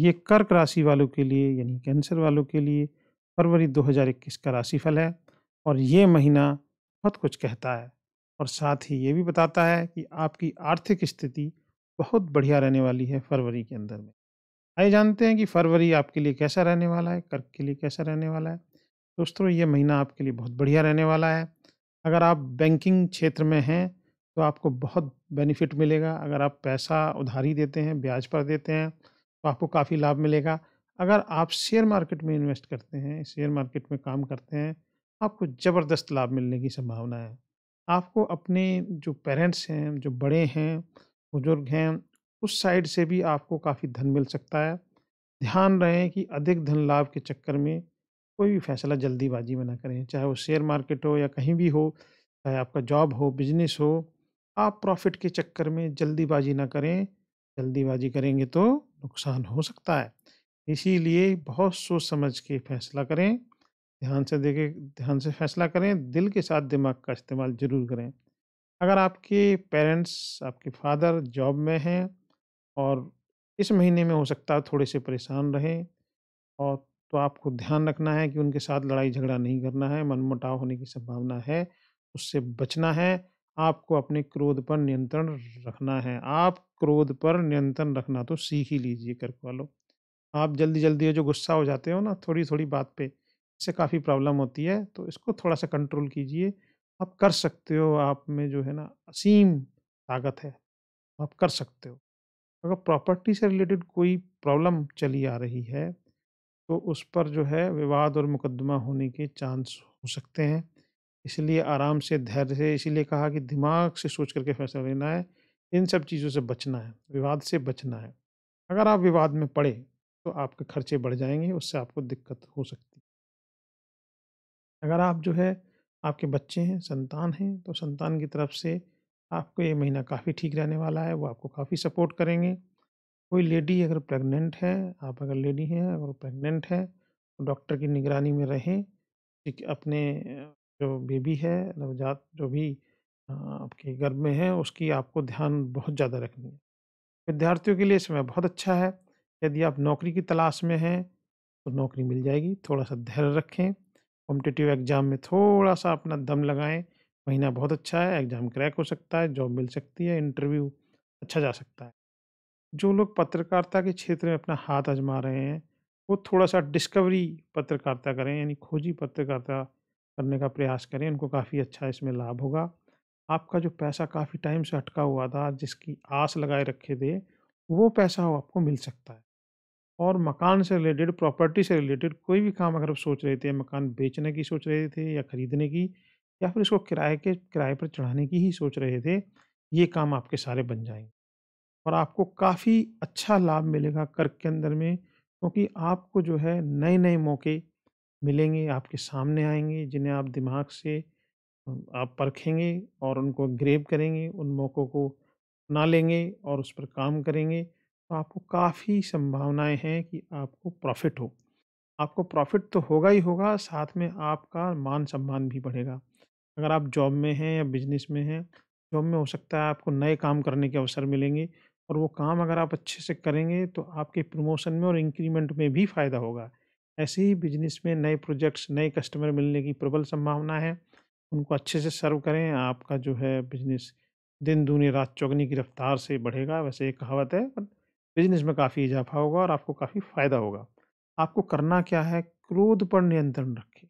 ये कर्क राशि वालों के लिए यानी कैंसर वालों के लिए फरवरी 2021 का राशिफल है और ये महीना बहुत कुछ कहता है और साथ ही ये भी बताता है कि आपकी आर्थिक स्थिति बहुत बढ़िया रहने वाली है फरवरी के अंदर में आइए जानते हैं कि फरवरी आपके लिए कैसा रहने वाला है कर्क के लिए कैसा रहने वाला है दोस्तों ये महीना आपके लिए बहुत बढ़िया रहने वाला है अगर आप बैंकिंग क्षेत्र में हैं तो आपको बहुत बेनिफिट मिलेगा अगर आप पैसा उधारी देते हैं ब्याज पर देते हैं तो आपको काफ़ी लाभ मिलेगा अगर आप शेयर मार्केट में इन्वेस्ट करते हैं शेयर मार्केट में काम करते हैं आपको ज़बरदस्त लाभ मिलने की संभावना है आपको अपने जो पेरेंट्स हैं जो बड़े हैं बुजुर्ग हैं उस साइड से भी आपको काफ़ी धन मिल सकता है ध्यान रहे कि अधिक धन लाभ के चक्कर में कोई भी फैसला जल्दीबाजी में ना करें चाहे वो शेयर मार्केट हो या कहीं भी हो चाहे आपका जॉब हो बिजनेस हो आप प्रॉफिट के चक्कर में जल्दीबाजी ना करें जल्दीबाजी करेंगे तो नुकसान हो सकता है इसीलिए बहुत सोच समझ के फैसला करें ध्यान से देखें ध्यान से फैसला करें दिल के साथ दिमाग का इस्तेमाल ज़रूर करें अगर आपके पेरेंट्स आपके फादर जॉब में हैं और इस महीने में हो सकता है थोड़े से परेशान रहें और तो आपको ध्यान रखना है कि उनके साथ लड़ाई झगड़ा नहीं करना है मनमुटाव होने की संभावना है उससे बचना है आपको अपने क्रोध पर नियंत्रण रखना है आप क्रोध पर नियंत्रण रखना तो सीख ही लीजिए करके वालों आप जल्दी जल्दी जो गुस्सा हो जाते हो ना थोड़ी थोड़ी बात पे इससे काफ़ी प्रॉब्लम होती है तो इसको थोड़ा सा कंट्रोल कीजिए आप कर सकते हो आप में जो है ना असीम ताकत है आप कर सकते हो अगर प्रॉपर्टी से रिलेटेड कोई प्रॉब्लम चली आ रही है तो उस पर जो है विवाद और मुकदमा होने के चांस हो सकते हैं इसलिए आराम से धैर्य से इसीलिए कहा कि दिमाग से सोच करके फैसला लेना है इन सब चीज़ों से बचना है विवाद से बचना है अगर आप विवाद में पड़े तो आपके खर्चे बढ़ जाएंगे उससे आपको दिक्कत हो सकती है अगर आप जो है आपके बच्चे हैं संतान हैं तो संतान की तरफ से आपको ये महीना काफ़ी ठीक रहने वाला है वो आपको काफ़ी सपोर्ट करेंगे कोई लेडी अगर प्रेग्नेंट है आप अगर लेडी हैं अगर प्रेग्नेंट है तो डॉक्टर की निगरानी में रहें अपने जो बेबी है, नवजात जो भी आपके गर्भ में है, उसकी आपको ध्यान बहुत ज़्यादा रखनी है। विद्यार्थियों के लिए समय बहुत अच्छा है, यदि आप नौकरी की तलाश में हैं, तो नौकरी मिल जाएगी, थोड़ा-सा धैर्य रखें। कॉम्पिटेटिव एग्ज़ाम में थोड़ा-सा अपना दम लगाएँ, महीना बहुत अच्छा है, एग्ज़ाम क्रैक हो सकता है, जॉब मिल सकती है, इंटरव्यू अच्छा जा सकता है। जो लोग पत्रकारिता के क्षेत्र में अपना हाथ आज़मा रहे हैं, वो थोड़ा-सा डिस्कवरी पत्रकारिता करें, यानी खोजी पत्रकारिता करने का प्रयास करें उनको काफ़ी अच्छा इसमें लाभ होगा आपका जो पैसा काफ़ी टाइम से अटका हुआ था जिसकी आस लगाए रखे थे वो पैसा वो आपको मिल सकता है और मकान से रिलेटेड प्रॉपर्टी से रिलेटेड कोई भी काम अगर आप सोच रहे थे मकान बेचने की सोच रहे थे या ख़रीदने की या फिर इसको किराए के किराए पर चढ़ाने की ही सोच रहे थे ये काम आपके सारे बन जाएंगे और आपको काफ़ी अच्छा लाभ मिलेगा कर के अंदर में क्योंकि आपको जो है नए नए मौके मिलेंगे आपके सामने आएंगे जिन्हें आप दिमाग से आप परखेंगे और उनको ग्रेब करेंगे उन मौक़ों को ना लेंगे और उस पर काम करेंगे तो आपको काफ़ी संभावनाएं हैं कि आपको प्रॉफिट हो आपको प्रॉफिट तो होगा ही होगा साथ में आपका मान सम्मान भी बढ़ेगा अगर आप जॉब में हैं या बिजनेस में हैं जॉब में हो सकता है आपको नए काम करने के अवसर मिलेंगे और वो काम अगर आप अच्छे से करेंगे तो आपके प्रमोशन में और इंक्रीमेंट में भी फ़ायदा होगा ऐसे ही बिजनेस में नए प्रोजेक्ट्स नए कस्टमर मिलने की प्रबल संभावना है उनको अच्छे से सर्व करें आपका जो है बिजनेस दिन दूनी रात चौगनी की रफ्तार से बढ़ेगा वैसे एक कहावत है पर बिजनेस में काफ़ी इजाफा होगा और आपको काफ़ी फ़ायदा होगा आपको करना क्या है क्रोध पर नियंत्रण रखिए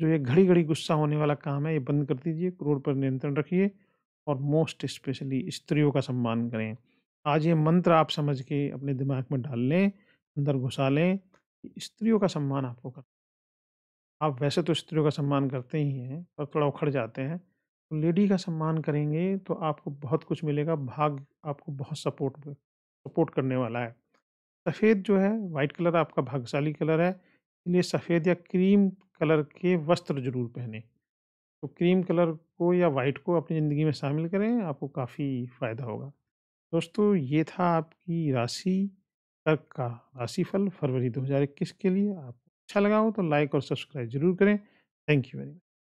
जो ये घड़ी घड़ी गुस्सा होने वाला काम है ये बंद कर दीजिए क्रोध पर नियंत्रण रखिए और मोस्ट स्पेशली स्त्रियों का सम्मान करें आज ये मंत्र आप समझ के अपने दिमाग में डाल लें अंदर घुसा लें स्त्रियों का सम्मान आपको करना आप वैसे तो स्त्रियों का सम्मान करते ही हैं पर थोड़ा उखड़ जाते हैं तो लेडी का सम्मान करेंगे तो आपको बहुत कुछ मिलेगा भाग आपको बहुत सपोर्ट सपोर्ट करने वाला है सफ़ेद जो है वाइट कलर आपका भाग्यशाली कलर है इसलिए सफ़ेद या क्रीम कलर के वस्त्र जरूर पहने तो क्रीम कलर को या वाइट को अपनी ज़िंदगी में शामिल करें आपको काफ़ी फ़ायदा होगा दोस्तों ये था आपकी राशि तक का राशिफल फरवरी 2021 के लिए आपको अच्छा लगा हो तो लाइक और सब्सक्राइब जरूर करें थैंक यू वेरी मच